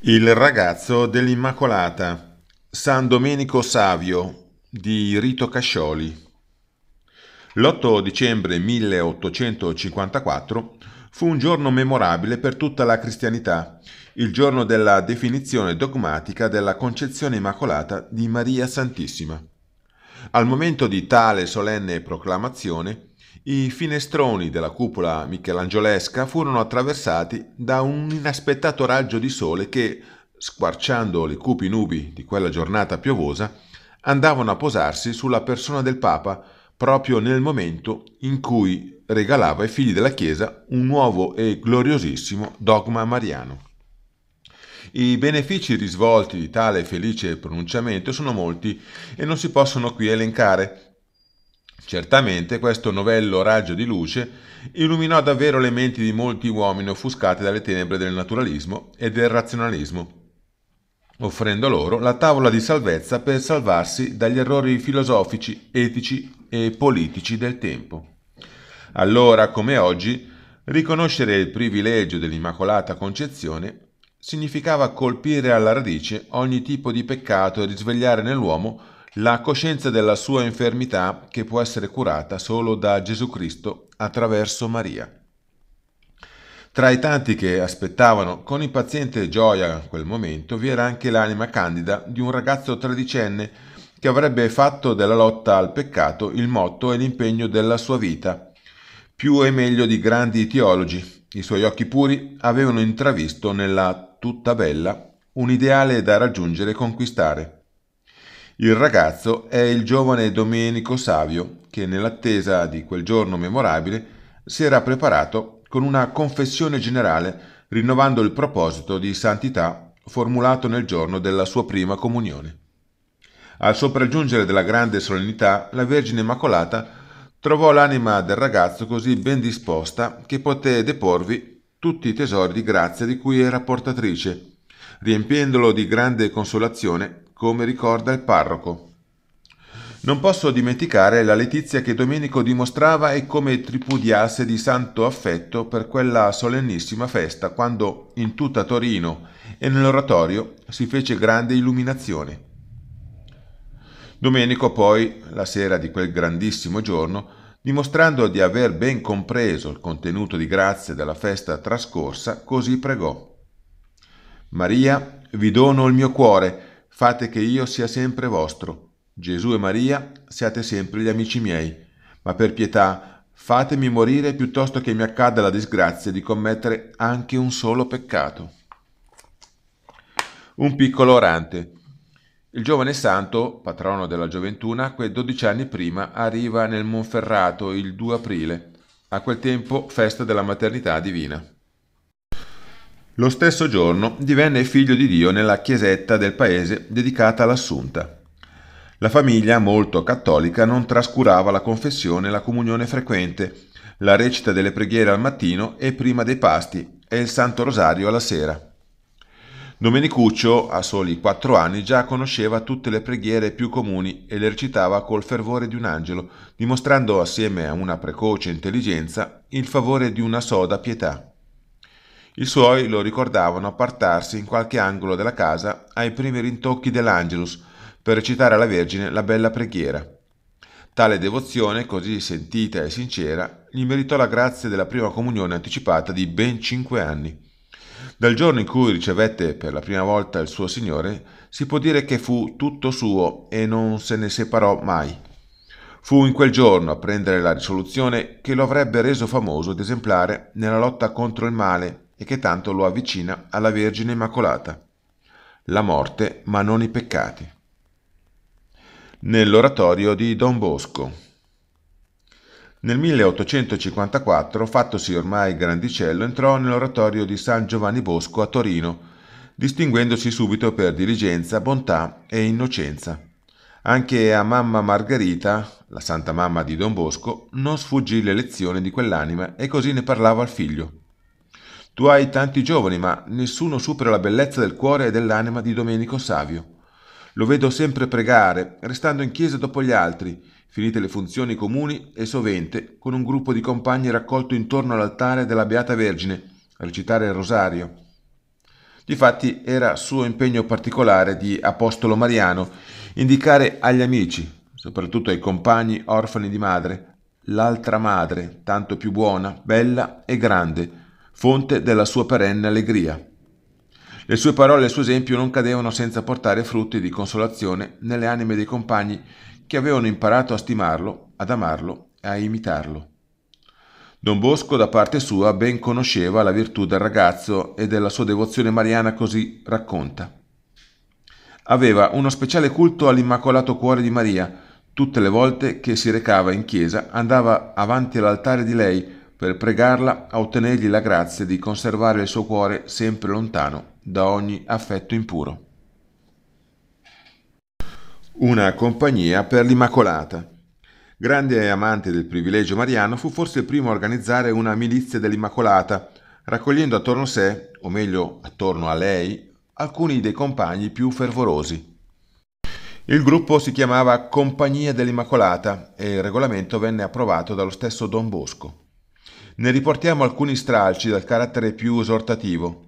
Il ragazzo dell'Immacolata, San Domenico Savio di Rito Cascioli. L'8 dicembre 1854 fu un giorno memorabile per tutta la cristianità, il giorno della definizione dogmatica della concezione immacolata di Maria Santissima. Al momento di tale solenne proclamazione, i finestroni della cupola michelangiolesca furono attraversati da un inaspettato raggio di sole che, squarciando le cupi nubi di quella giornata piovosa, andavano a posarsi sulla persona del Papa proprio nel momento in cui regalava ai figli della Chiesa un nuovo e gloriosissimo dogma mariano. I benefici risvolti di tale felice pronunciamento sono molti e non si possono qui elencare, Certamente questo novello raggio di luce illuminò davvero le menti di molti uomini offuscati dalle tenebre del naturalismo e del razionalismo, offrendo loro la tavola di salvezza per salvarsi dagli errori filosofici, etici e politici del tempo. Allora, come oggi, riconoscere il privilegio dell'Immacolata Concezione significava colpire alla radice ogni tipo di peccato e risvegliare nell'uomo la coscienza della sua infermità che può essere curata solo da Gesù Cristo attraverso Maria. Tra i tanti che aspettavano con impaziente gioia quel momento vi era anche l'anima candida di un ragazzo tredicenne che avrebbe fatto della lotta al peccato il motto e l'impegno della sua vita, più e meglio di grandi teologi. I suoi occhi puri avevano intravisto nella tutta bella un ideale da raggiungere e conquistare. Il ragazzo è il giovane Domenico Savio che nell'attesa di quel giorno memorabile si era preparato con una confessione generale rinnovando il proposito di santità formulato nel giorno della sua prima comunione. Al sopraggiungere della grande solennità, la Vergine Immacolata trovò l'anima del ragazzo così ben disposta che poté deporvi tutti i tesori di grazia di cui era portatrice, riempiendolo di grande consolazione come ricorda il parroco. Non posso dimenticare la letizia che Domenico dimostrava e come tripudiasse di santo affetto per quella solennissima festa quando in tutta Torino e nell'oratorio si fece grande illuminazione. Domenico poi, la sera di quel grandissimo giorno, dimostrando di aver ben compreso il contenuto di grazie della festa trascorsa, così pregò. Maria, vi dono il mio cuore, Fate che io sia sempre vostro. Gesù e Maria, siate sempre gli amici miei. Ma per pietà, fatemi morire piuttosto che mi accada la disgrazia di commettere anche un solo peccato. Un piccolo orante. Il giovane santo, patrono della gioventù, nacque 12 anni prima arriva nel Monferrato il 2 aprile, a quel tempo festa della maternità divina. Lo stesso giorno divenne figlio di Dio nella chiesetta del paese dedicata all'Assunta. La famiglia, molto cattolica, non trascurava la confessione e la comunione frequente, la recita delle preghiere al mattino e prima dei pasti e il Santo Rosario alla sera. Domenicuccio, a soli quattro anni, già conosceva tutte le preghiere più comuni e le recitava col fervore di un angelo, dimostrando assieme a una precoce intelligenza il favore di una soda pietà. I suoi lo ricordavano appartarsi in qualche angolo della casa ai primi rintocchi dell'Angelus per recitare alla Vergine la bella preghiera. Tale devozione, così sentita e sincera, gli meritò la grazia della prima comunione anticipata di ben cinque anni. Dal giorno in cui ricevette per la prima volta il suo Signore, si può dire che fu tutto suo e non se ne separò mai. Fu in quel giorno a prendere la risoluzione che lo avrebbe reso famoso ed esemplare nella lotta contro il male e che tanto lo avvicina alla Vergine Immacolata. La morte, ma non i peccati. Nell'oratorio di Don Bosco. Nel 1854, fattosi ormai grandicello, entrò nell'oratorio di San Giovanni Bosco a Torino, distinguendosi subito per diligenza, bontà e innocenza. Anche a mamma Margherita, la santa mamma di Don Bosco, non sfuggì l'elezione di quell'anima e così ne parlava al figlio. Tu hai tanti giovani, ma nessuno supera la bellezza del cuore e dell'anima di Domenico Savio. Lo vedo sempre pregare, restando in chiesa dopo gli altri, finite le funzioni comuni e sovente con un gruppo di compagni raccolto intorno all'altare della Beata Vergine, a recitare il rosario. Difatti era suo impegno particolare di apostolo mariano indicare agli amici, soprattutto ai compagni orfani di madre, l'altra madre, tanto più buona, bella e grande, fonte della sua perenne allegria. Le sue parole e il suo esempio non cadevano senza portare frutti di consolazione nelle anime dei compagni che avevano imparato a stimarlo, ad amarlo e a imitarlo. Don Bosco, da parte sua, ben conosceva la virtù del ragazzo e della sua devozione mariana così racconta. Aveva uno speciale culto all'Immacolato Cuore di Maria. Tutte le volte che si recava in chiesa andava avanti all'altare di lei per pregarla a ottenergli la grazia di conservare il suo cuore sempre lontano da ogni affetto impuro. Una compagnia per l'Immacolata. Grande amante del privilegio mariano, fu forse il primo a organizzare una milizia dell'Immacolata, raccogliendo attorno a sé, o meglio attorno a lei, alcuni dei compagni più fervorosi. Il gruppo si chiamava Compagnia dell'Immacolata e il regolamento venne approvato dallo stesso Don Bosco ne riportiamo alcuni stralci dal carattere più esortativo.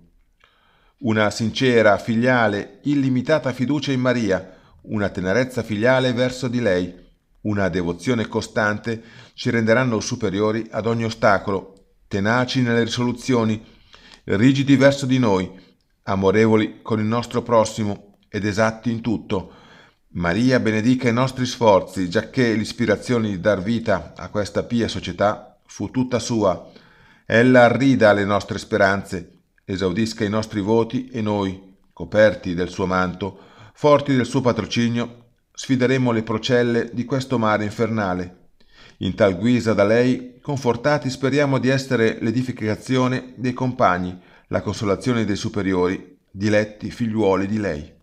Una sincera, filiale, illimitata fiducia in Maria, una tenerezza filiale verso di lei, una devozione costante ci renderanno superiori ad ogni ostacolo, tenaci nelle risoluzioni, rigidi verso di noi, amorevoli con il nostro prossimo ed esatti in tutto. Maria benedica i nostri sforzi, giacché l'ispirazione di dar vita a questa pia società Fu tutta sua. Ella arrida alle nostre speranze, esaudisca i nostri voti e noi, coperti del suo manto, forti del suo patrocinio, sfideremo le procelle di questo mare infernale. In tal guisa da lei, confortati, speriamo di essere l'edificazione dei compagni, la consolazione dei superiori, diletti figliuoli di lei.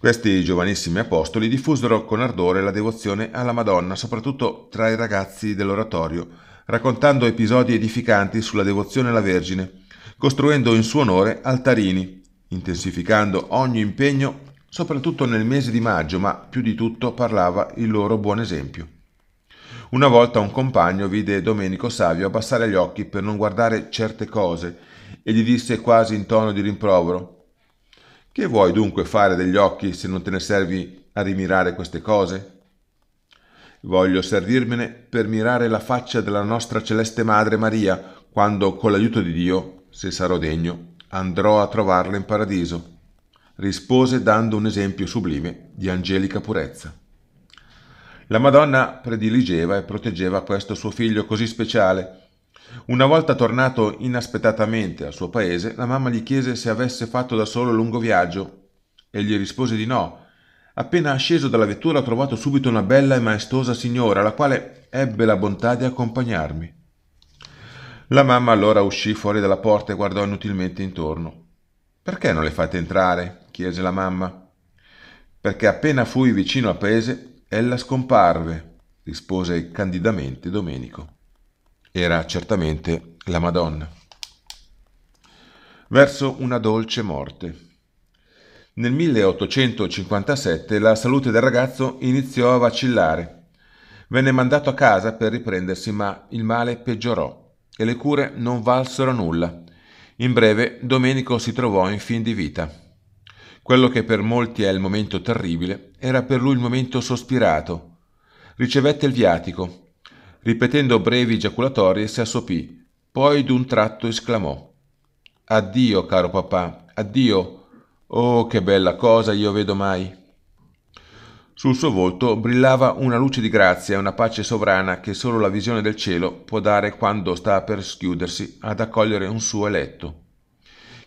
Questi giovanissimi apostoli diffusero con ardore la devozione alla Madonna, soprattutto tra i ragazzi dell'oratorio, raccontando episodi edificanti sulla devozione alla Vergine, costruendo in suo onore altarini, intensificando ogni impegno soprattutto nel mese di maggio, ma più di tutto parlava il loro buon esempio. Una volta un compagno vide Domenico Savio abbassare gli occhi per non guardare certe cose e gli disse quasi in tono di rimprovero che vuoi dunque fare degli occhi se non te ne servi a rimirare queste cose? Voglio servirmene per mirare la faccia della nostra celeste madre Maria, quando, con l'aiuto di Dio, se sarò degno, andrò a trovarla in paradiso. Rispose dando un esempio sublime di angelica purezza. La Madonna prediligeva e proteggeva questo suo figlio così speciale, una volta tornato inaspettatamente al suo paese, la mamma gli chiese se avesse fatto da solo lungo viaggio Egli rispose di no. Appena sceso dalla vettura ho trovato subito una bella e maestosa signora, la quale ebbe la bontà di accompagnarmi. La mamma allora uscì fuori dalla porta e guardò inutilmente intorno. Perché non le fate entrare? chiese la mamma. Perché appena fui vicino al paese, ella scomparve, rispose candidamente Domenico era certamente la Madonna. Verso una dolce morte. Nel 1857 la salute del ragazzo iniziò a vacillare. Venne mandato a casa per riprendersi, ma il male peggiorò e le cure non valsero a nulla. In breve, Domenico si trovò in fin di vita. Quello che per molti è il momento terribile era per lui il momento sospirato. Ricevette il viatico, ripetendo brevi giaculatorie, si assopì. Poi d'un tratto esclamò: Addio, caro papà, addio. Oh, che bella cosa io vedo mai. Sul suo volto brillava una luce di grazia e una pace sovrana che solo la visione del cielo può dare quando sta per schiudersi ad accogliere un suo eletto.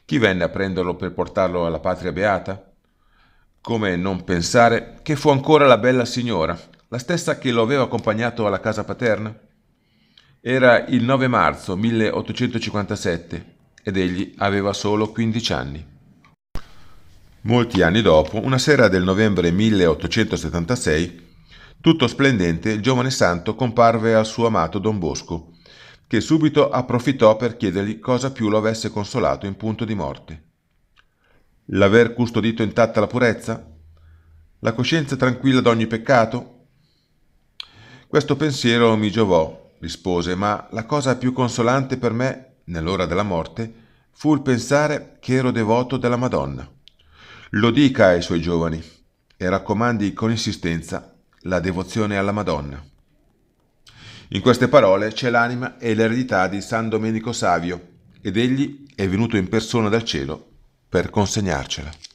Chi venne a prenderlo per portarlo alla patria beata? Come non pensare che fu ancora la bella signora, la stessa che lo aveva accompagnato alla casa paterna? Era il 9 marzo 1857 ed egli aveva solo 15 anni. Molti anni dopo, una sera del novembre 1876, tutto splendente, il giovane santo comparve al suo amato Don Bosco, che subito approfittò per chiedergli cosa più lo avesse consolato in punto di morte. L'aver custodito intatta la purezza? La coscienza tranquilla d'ogni peccato? Questo pensiero mi giovò, rispose, ma la cosa più consolante per me, nell'ora della morte, fu il pensare che ero devoto della Madonna. Lo dica ai suoi giovani e raccomandi con insistenza la devozione alla Madonna. In queste parole c'è l'anima e l'eredità di San Domenico Savio ed egli è venuto in persona dal cielo per consegnarcela.